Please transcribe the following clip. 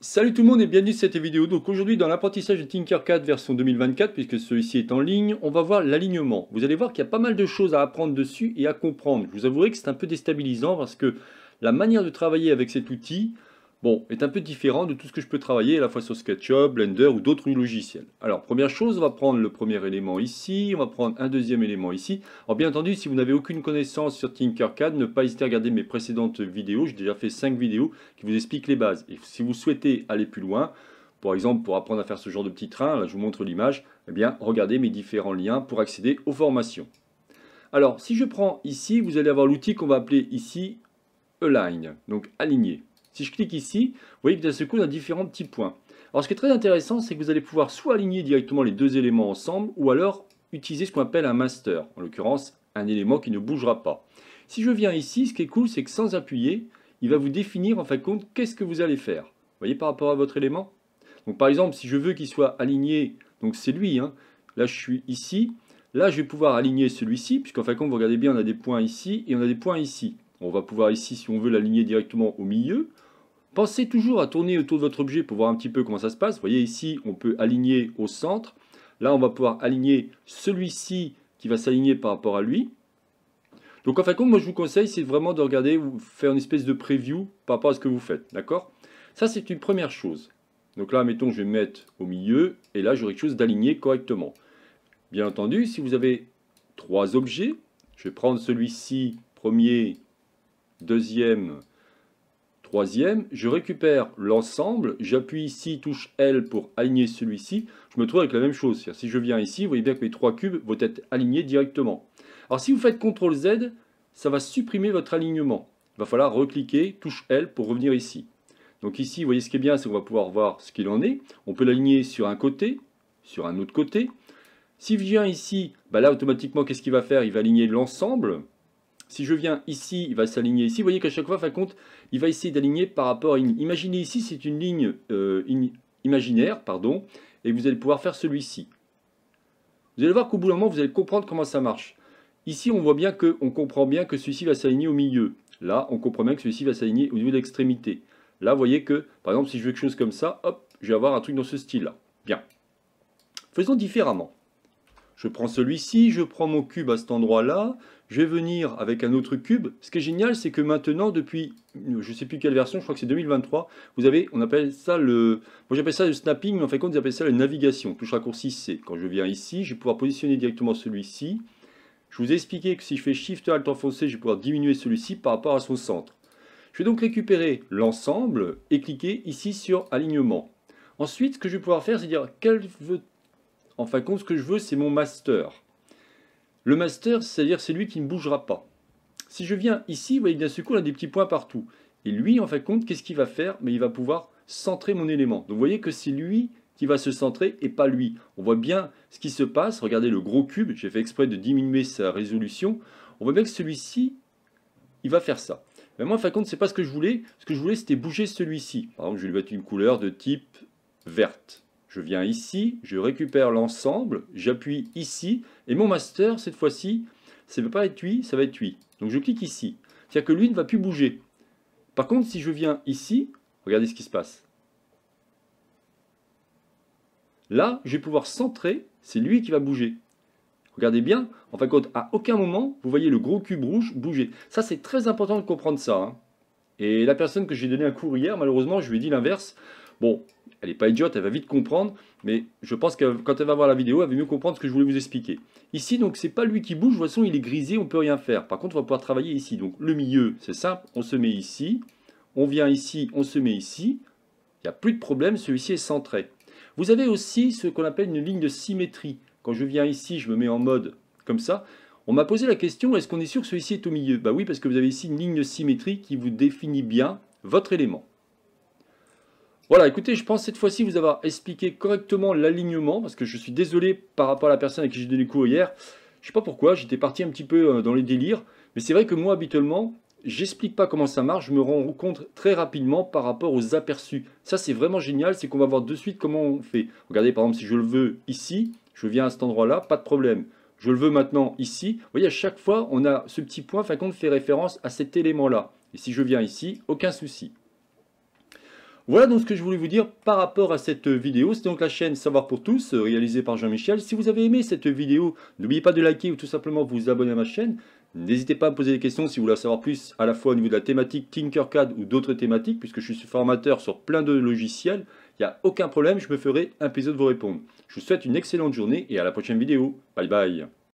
Salut tout le monde et bienvenue dans cette vidéo. Donc aujourd'hui dans l'apprentissage de Tinkercad version 2024, puisque celui-ci est en ligne, on va voir l'alignement. Vous allez voir qu'il y a pas mal de choses à apprendre dessus et à comprendre. Je vous avouerai que c'est un peu déstabilisant parce que la manière de travailler avec cet outil, bon, est un peu différent de tout ce que je peux travailler à la fois sur SketchUp, Blender ou d'autres logiciels. Alors, première chose, on va prendre le premier élément ici, on va prendre un deuxième élément ici. Alors, bien entendu, si vous n'avez aucune connaissance sur Tinkercad, ne pas hésiter à regarder mes précédentes vidéos. J'ai déjà fait cinq vidéos qui vous expliquent les bases. Et si vous souhaitez aller plus loin, par exemple, pour apprendre à faire ce genre de petit train, là, je vous montre l'image, eh bien, regardez mes différents liens pour accéder aux formations. Alors, si je prends ici, vous allez avoir l'outil qu'on va appeler ici Align, donc aligner. Si je clique ici, vous voyez que ça seul coup, différents petits points. Alors ce qui est très intéressant, c'est que vous allez pouvoir soit aligner directement les deux éléments ensemble, ou alors utiliser ce qu'on appelle un master, en l'occurrence un élément qui ne bougera pas. Si je viens ici, ce qui est cool, c'est que sans appuyer, il va vous définir en fin de compte qu'est-ce que vous allez faire. Vous voyez par rapport à votre élément Donc par exemple, si je veux qu'il soit aligné, donc c'est lui, hein. là je suis ici, là je vais pouvoir aligner celui-ci, puisqu'en fin de compte, vous regardez bien, on a des points ici et on a des points ici. On va pouvoir ici, si on veut, l'aligner directement au milieu. Pensez toujours à tourner autour de votre objet pour voir un petit peu comment ça se passe. Vous voyez ici, on peut aligner au centre. Là, on va pouvoir aligner celui-ci qui va s'aligner par rapport à lui. Donc en fin de compte, moi je vous conseille, c'est vraiment de regarder, faire une espèce de preview par rapport à ce que vous faites. D'accord Ça, c'est une première chose. Donc là, mettons, je vais mettre au milieu, et là, j'aurai quelque chose d'aligné correctement. Bien entendu, si vous avez trois objets, je vais prendre celui-ci, premier, deuxième, Troisième, je récupère l'ensemble, j'appuie ici, touche L pour aligner celui-ci, je me trouve avec la même chose. Si je viens ici, vous voyez bien que mes trois cubes vont être alignés directement. Alors si vous faites CTRL Z, ça va supprimer votre alignement. Il va falloir recliquer, touche L pour revenir ici. Donc ici, vous voyez ce qui est bien, c'est qu'on va pouvoir voir ce qu'il en est. On peut l'aligner sur un côté, sur un autre côté. Si je viens ici, bah là automatiquement, qu'est-ce qu'il va faire Il va aligner l'ensemble. Si je viens ici, il va s'aligner ici. Vous voyez qu'à chaque fois, compte, il va essayer d'aligner par rapport à une... Imaginez ici, c'est une ligne euh, imaginaire, pardon, et vous allez pouvoir faire celui-ci. Vous allez voir qu'au bout d'un moment, vous allez comprendre comment ça marche. Ici, on voit bien que, on comprend bien que celui-ci va s'aligner au milieu. Là, on comprend bien que celui-ci va s'aligner au niveau de l'extrémité. Là, vous voyez que, par exemple, si je veux quelque chose comme ça, hop, je vais avoir un truc dans ce style-là. Bien. Faisons différemment. Je prends celui-ci, je prends mon cube à cet endroit-là, je vais venir avec un autre cube. Ce qui est génial, c'est que maintenant, depuis, je ne sais plus quelle version, je crois que c'est 2023, vous avez, on appelle ça le, moi j'appelle ça le snapping, mais en fait, de compte, j'appelle ça la navigation, touche raccourci C. Quand je viens ici, je vais pouvoir positionner directement celui-ci. Je vous ai expliqué que si je fais Shift Alt enfoncé, je vais pouvoir diminuer celui-ci par rapport à son centre. Je vais donc récupérer l'ensemble et cliquer ici sur alignement. Ensuite, ce que je vais pouvoir faire, c'est dire quel veut. En fin de compte, ce que je veux, c'est mon master. Le master, c'est-à-dire c'est lui qui ne bougera pas. Si je viens ici, vous voyez d'un seul coup, on a des petits points partout. Et lui, en fin de compte, qu'est-ce qu'il va faire Mais ben, Il va pouvoir centrer mon élément. Donc vous voyez que c'est lui qui va se centrer et pas lui. On voit bien ce qui se passe. Regardez le gros cube, j'ai fait exprès de diminuer sa résolution. On voit bien que celui-ci, il va faire ça. Mais moi, en fin de compte, n'est pas ce que je voulais. Ce que je voulais, c'était bouger celui-ci. Par exemple, je vais lui mettre une couleur de type verte. Je viens ici, je récupère l'ensemble, j'appuie ici, et mon master, cette fois-ci, ça ne va pas être lui, ça va être lui. Donc je clique ici. C'est-à-dire que lui ne va plus bouger. Par contre, si je viens ici, regardez ce qui se passe. Là, je vais pouvoir centrer, c'est lui qui va bouger. Regardez bien, en fin de compte, à aucun moment, vous voyez le gros cube rouge bouger. Ça, c'est très important de comprendre ça. Hein. Et la personne que j'ai donné un cours hier, malheureusement, je lui ai dit l'inverse. Bon, elle n'est pas idiote, elle va vite comprendre, mais je pense que quand elle va voir la vidéo, elle va mieux comprendre ce que je voulais vous expliquer. Ici, donc, ce n'est pas lui qui bouge, de toute façon, il est grisé, on peut rien faire. Par contre, on va pouvoir travailler ici. Donc, le milieu, c'est simple, on se met ici, on vient ici, on se met ici, il n'y a plus de problème, celui-ci est centré. Vous avez aussi ce qu'on appelle une ligne de symétrie. Quand je viens ici, je me mets en mode comme ça. On m'a posé la question, est-ce qu'on est sûr que celui-ci est au milieu Bah oui, parce que vous avez ici une ligne de symétrie qui vous définit bien votre élément. Voilà, écoutez, je pense cette fois-ci vous avoir expliqué correctement l'alignement, parce que je suis désolé par rapport à la personne à qui j'ai donné le coup hier. Je ne sais pas pourquoi, j'étais parti un petit peu euh, dans les délires, mais c'est vrai que moi, habituellement, j'explique pas comment ça marche, je me rends compte très rapidement par rapport aux aperçus. Ça, c'est vraiment génial, c'est qu'on va voir de suite comment on fait. Regardez, par exemple, si je le veux ici, je viens à cet endroit-là, pas de problème. Je le veux maintenant ici. Vous voyez, à chaque fois, on a ce petit point, fin compte, fait référence à cet élément-là. Et si je viens ici, aucun souci. Voilà donc ce que je voulais vous dire par rapport à cette vidéo. C'était donc la chaîne Savoir pour tous, euh, réalisée par Jean-Michel. Si vous avez aimé cette vidéo, n'oubliez pas de liker ou tout simplement vous abonner à ma chaîne. N'hésitez pas à me poser des questions si vous voulez en savoir plus à la fois au niveau de la thématique Tinkercad ou d'autres thématiques, puisque je suis formateur sur plein de logiciels. Il n'y a aucun problème, je me ferai un plaisir de vous répondre. Je vous souhaite une excellente journée et à la prochaine vidéo. Bye bye